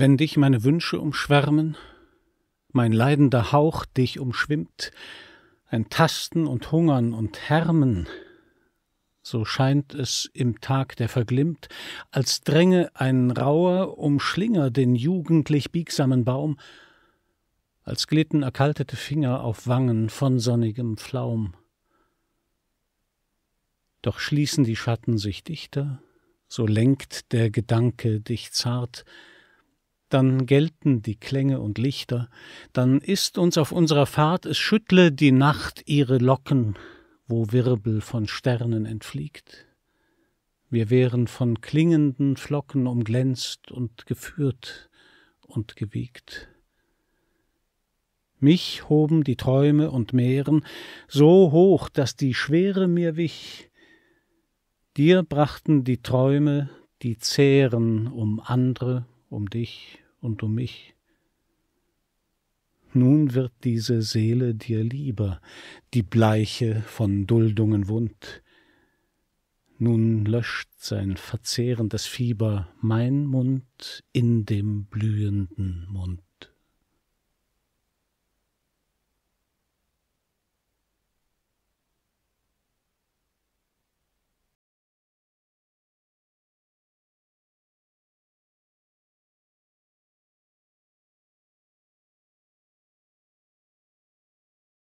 Wenn dich meine Wünsche umschwärmen, mein leidender Hauch dich umschwimmt, ein Tasten und Hungern und Härmen, so scheint es im Tag, der verglimmt, als dränge ein rauer Umschlinger den jugendlich biegsamen Baum, als glitten erkaltete Finger auf Wangen von sonnigem Pflaum. Doch schließen die Schatten sich dichter, so lenkt der Gedanke dich zart, dann gelten die Klänge und Lichter, dann ist uns auf unserer Fahrt, es schüttle die Nacht ihre Locken, wo Wirbel von Sternen entfliegt. Wir wären von klingenden Flocken umglänzt und geführt und gewiegt. Mich hoben die Träume und Meeren so hoch, dass die Schwere mir wich. Dir brachten die Träume die Zähren um andere um dich und um mich. Nun wird diese Seele dir lieber, die bleiche, von Duldungen wund. Nun löscht sein verzehrendes Fieber mein Mund in dem blühenden Mund.